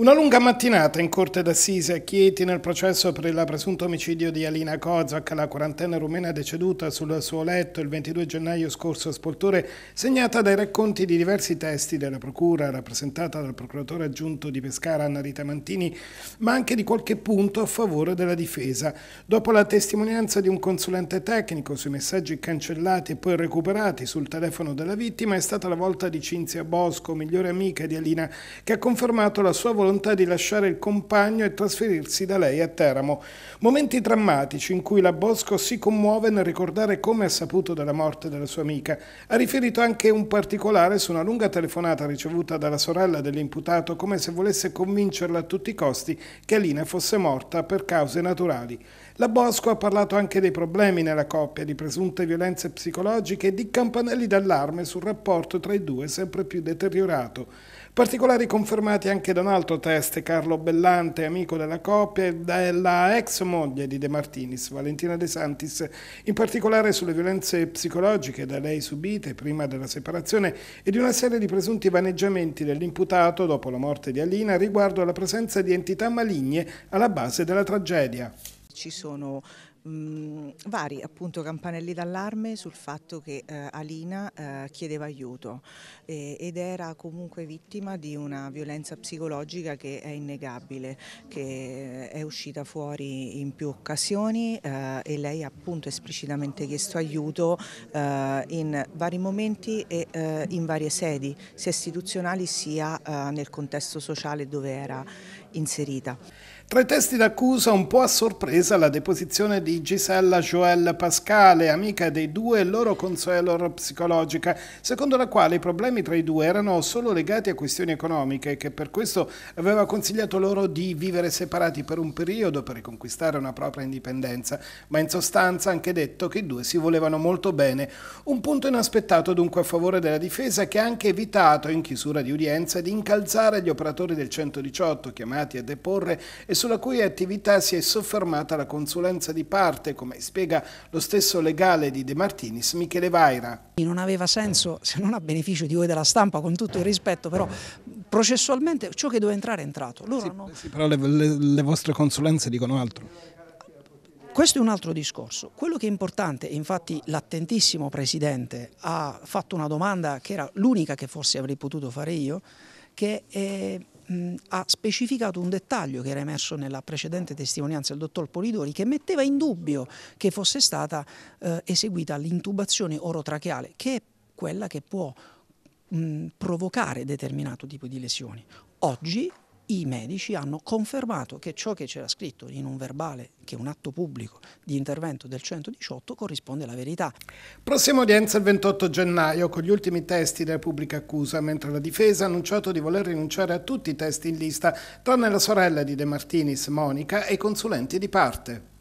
Una lunga mattinata in corte d'assise a Chieti nel processo per il presunto omicidio di Alina Kozak, la quarantenne rumena deceduta sul suo letto il 22 gennaio scorso a Spoltore, segnata dai racconti di diversi testi della procura rappresentata dal procuratore aggiunto di Pescara Anna Rita Mantini, ma anche di qualche punto a favore della difesa. Dopo la testimonianza di un consulente tecnico sui messaggi cancellati e poi recuperati sul telefono della vittima, è stata la volta di Cinzia Bosco, migliore amica di Alina, che ha confermato la sua volontà volontà di lasciare il compagno e trasferirsi da lei a Teramo. Momenti drammatici in cui la Bosco si commuove nel ricordare come ha saputo della morte della sua amica. Ha riferito anche un particolare su una lunga telefonata ricevuta dalla sorella dell'imputato come se volesse convincerla a tutti i costi che Alina fosse morta per cause naturali. La Bosco ha parlato anche dei problemi nella coppia, di presunte violenze psicologiche e di campanelli d'allarme sul rapporto tra i due sempre più deteriorato. Particolari confermati anche da un altro Aldo Carlo Bellante, amico della coppia, e della ex moglie di De Martinis, Valentina De Santis, in particolare sulle violenze psicologiche da lei subite prima della separazione e di una serie di presunti vaneggiamenti dell'imputato dopo la morte di Alina riguardo alla presenza di entità maligne alla base della tragedia. Ci sono mh, vari appunto campanelli d'allarme sul fatto che eh, Alina eh, chiedeva aiuto eh, ed era comunque vittima di una violenza psicologica che è innegabile, che è uscita fuori in più occasioni eh, e lei ha appunto esplicitamente chiesto aiuto eh, in vari momenti e eh, in varie sedi, sia istituzionali sia nel contesto sociale dove era inserita. Tra i testi d'accusa, un po' a sorpresa, la deposizione di Gisella Joel Pascale, amica dei due e loro consuelor psicologica, secondo la quale i problemi tra i due erano solo legati a questioni economiche e che per questo aveva consigliato loro di vivere separati per un periodo per riconquistare una propria indipendenza, ma in sostanza ha anche detto che i due si volevano molto bene. Un punto inaspettato dunque a favore della difesa che ha anche evitato, in chiusura di udienza, di incalzare gli operatori del 118 chiamati a deporre e sulla cui attività si è soffermata la consulenza di parte, come spiega lo stesso legale di De Martinis, Michele Vaira. Non aveva senso, se non a beneficio di voi della stampa, con tutto il rispetto, però processualmente ciò che doveva entrare è entrato. Loro sì, hanno... sì, però le, le, le vostre consulenze dicono altro. Questo è un altro discorso. Quello che è importante, infatti l'attentissimo Presidente ha fatto una domanda che era l'unica che forse avrei potuto fare io, che eh, mh, ha specificato un dettaglio che era emerso nella precedente testimonianza del dottor Polidori che metteva in dubbio che fosse stata eh, eseguita l'intubazione orotracheale, che è quella che può mh, provocare determinato tipo di lesioni. Oggi i medici hanno confermato che ciò che c'era scritto in un verbale, che è un atto pubblico di intervento del 118, corrisponde alla verità. Prossima udienza il 28 gennaio con gli ultimi testi della pubblica accusa, mentre la difesa ha annunciato di voler rinunciare a tutti i testi in lista, tranne la sorella di De Martinis, Monica, e i consulenti di parte.